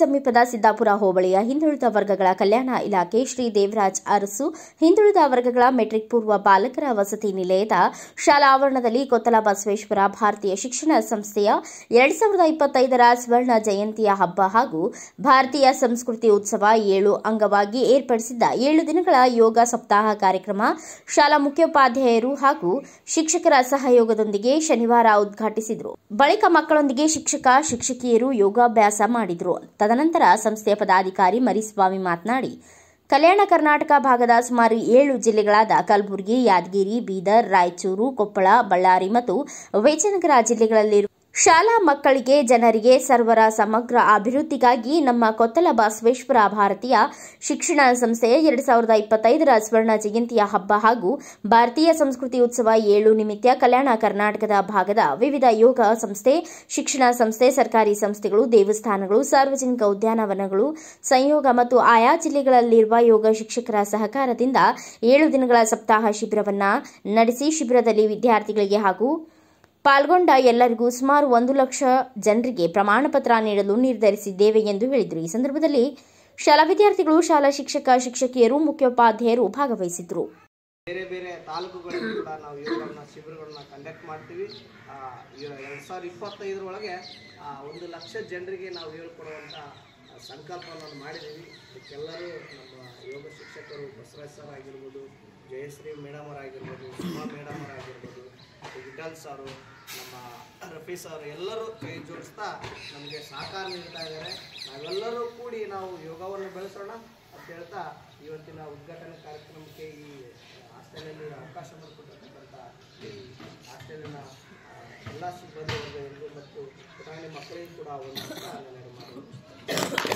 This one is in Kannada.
ಸಮೀಪದ ಸಿದ್ದಾಪುರ ಹೋಬಳಿಯ ಹಿಂದುಳಿದ ವರ್ಗಗಳ ಕಲ್ಯಾಣ ಇಲಾಖೆ ಶ್ರೀ ದೇವರಾಜ್ ಅರಸು ಹಿಂದುಳಿದ ವರ್ಗಗಳ ಮೆಟ್ರಿಕ್ ಪೂರ್ವ ಬಾಲಕರ ವಸತಿ ನಿಲಯದ ಶಾಲಾ ಆವರಣದಲ್ಲಿ ಕೊತ್ತಲ ಬಸವೇಶ್ವರ ಭಾರತೀಯ ಶಿಕ್ಷಣ ಸಂಸ್ಥೆಯ ಎರಡ್ ಸಾವಿರದ ಇಪ್ಪತ್ತೈದರ ಸ್ವರ್ಣ ಜಯಂತಿಯ ಹಬ್ಬ ಹಾಗೂ ಭಾರತೀಯ ಸಂಸ್ಕೃತಿ ಉತ್ಸವ ಏಳು ಅಂಗವಾಗಿ ಏರ್ಪಡಿಸಿದ್ದ ಏಳು ದಿನಗಳ ಯೋಗ ಸಪ್ತಾಹ ಕಾರ್ಯಕ್ರಮ ಶಾಲಾ ಮುಖ್ಯೋಪಾಧ್ಯಾಯರು ಹಾಗೂ ಶಿಕ್ಷಕರ ಸಹಯೋಗದೊಂದಿಗೆ ಶನಿವಾರ ಉದ್ಘಾಟಿಸಿದರು ಬಳಿಕ ಮಕ್ಕಳೊಂದಿಗೆ ಶಿಕ್ಷಕ ಶಿಕ್ಷಕಿಯರು ಯೋಗಾಭ್ಯಾಸ ಮಾಡಿದರು ತದನಂತರ ಸಂಸ್ಥೆಯ ಪದಾಧಿಕಾರಿ ಮರಿಸ್ವಾಮಿ ಮಾತನಾಡಿ ಕಲ್ಯಾಣ ಕರ್ನಾಟಕ ಭಾಗದ ಸುಮಾರು ಏಳು ಜಿಲ್ಲೆಗಳಾದ ಕಲಬುರಗಿ ಯಾದಗಿರಿ ಬೀದರ್ ರಾಯಚೂರು ಕೊಪ್ಪಳ ಬಳ್ಳಾರಿ ಮತ್ತು ವಿಜಯನಗರ ಜಿಲ್ಲೆಗಳಲ್ಲಿ ಶಾಲಾ ಮಕ್ಕಳಿಗೆ ಜನರಿಗೆ ಸರ್ವರ ಸಮಗ್ರ ಅಭಿವೃದ್ಧಿಗಾಗಿ ನಮ್ಮ ಕೊತ್ತಲ ಬಸವೇಶ್ವರ ಭಾರತೀಯ ಶಿಕ್ಷಣ ಸಂಸ್ಥೆಯ ಎರಡು ಸಾವಿರದ ಇಪ್ಪತ್ತೈದರ ಸ್ವರ್ಣ ಜಯಂತಿಯ ಹಬ್ಬ ಹಾಗೂ ಭಾರತೀಯ ಸಂಸ್ಕೃತಿ ಉತ್ಸವ ಏಳು ನಿಮಿತ್ತ ಕಲ್ಯಾಣ ಕರ್ನಾಟಕದ ಭಾಗದ ವಿವಿಧ ಯೋಗ ಸಂಸ್ಥೆ ಶಿಕ್ಷಣ ಸಂಸ್ಥೆ ಸರ್ಕಾರಿ ಸಂಸ್ಥೆಗಳು ದೇವಸ್ಥಾನಗಳು ಸಾರ್ವಜನಿಕ ಉದ್ಯಾನವನಗಳು ಸಂಯೋಗ ಮತ್ತು ಆಯಾ ಜಿಲ್ಲೆಗಳಲ್ಲಿರುವ ಯೋಗ ಶಿಕ್ಷಕರ ಸಹಕಾರದಿಂದ ಏಳು ದಿನಗಳ ಸಪ್ತಾಹ ಶಿಬಿರವನ್ನು ನಡೆಸಿ ಶಿಬಿರದಲ್ಲಿ ವಿದ್ಯಾರ್ಥಿಗಳಿಗೆ ಹಾಗೂ ಪಾಲ್ಗೊಂಡ ಎಲ್ಲರಿಗೂ ಸುಮಾರು ಒಂದು ಲಕ್ಷ ಜನರಿಗೆ ಪ್ರಮಾಣ ಪತ್ರ ನೀಡಲು ನಿರ್ಧರಿಸಿದ್ದೇವೆ ಎಂದು ಹೇಳಿದರು ಈ ಸಂದರ್ಭದಲ್ಲಿ ಶಾಲಾ ವಿದ್ಯಾರ್ಥಿಗಳು ಶಾಲಾ ಶಿಕ್ಷಕ ಶಿಕ್ಷಕಿಯರು ಮುಖ್ಯೋಪಾಧ್ಯಾಯರು ಭಾಗವಹಿಸಿದರು ಬೇರೆ ಬೇರೆ ತಾಲೂಕುಗಳಲ್ಲಿ ಕೂಡ ನಾವು ಇವುಗಳನ್ನ ಶಿಬಿರಗಳನ್ನ ಕಂಡಕ್ಟ್ ಮಾಡ್ತೀವಿ ಎರಡು ಸಾವಿರದ ಇಪ್ಪತ್ತೈದರೊಳಗೆ ಒಂದು ಲಕ್ಷ ಜನರಿಗೆ ನಾವು ಹೇಳ್ಕೊಡುವಂಥ ಸಂಕಲ್ಪವನ್ನು ಮಾಡಿದ್ದೀವಿ ಇದಕ್ಕೆಲ್ಲರೂ ನಮ್ಮ ಯೋಗ ಶಿಕ್ಷಕರು ಬಸವರಾಜ್ ಸರ್ ಆಗಿರ್ಬೋದು ಜಯಶ್ರೀ ಮೇಡಮ್ ಅವರಾಗಿರ್ಬೋದು ಸುಮಾ ಮೇಡಮ್ ಅವರಾಗಿರ್ಬೋದು ವಿಠಲ್ ಸಾರು ನಮ್ಮ ರಫೀ ಸರ್ ಎಲ್ಲರೂ ಕೈ ಜೋಡಿಸ್ತಾ ನಮಗೆ ಸಹಕಾರ ನೀಡ್ತಾ ಇದ್ದಾರೆ ನಾವೆಲ್ಲರೂ ಕೂಡಿ ನಾವು ಯೋಗವನ್ನು ಬೆಳೆಸೋಣ ಅಂತ ಹೇಳ್ತಾ ಇವತ್ತಿನ ಉದ್ಘಾಟನಾ ಕಾರ್ಯಕ್ರಮಕ್ಕೆ ಈ ಹಾಸ್ಟೆಲಲ್ಲಿ ಅವಕಾಶ ಮಾಡಿಕೊಟ್ಟಿರ್ತಕ್ಕಂಥ ಈ ಹಾಸ್ಟೆಲಿನ ಎಲ್ಲ ಸಿಬ್ಬಂದಿ ಮತ್ತು ಪುಟಾಣಿ ಮಕ್ಕಳಿಗೂ ಕೂಡ ಒಂದು ಮಾಡೋದು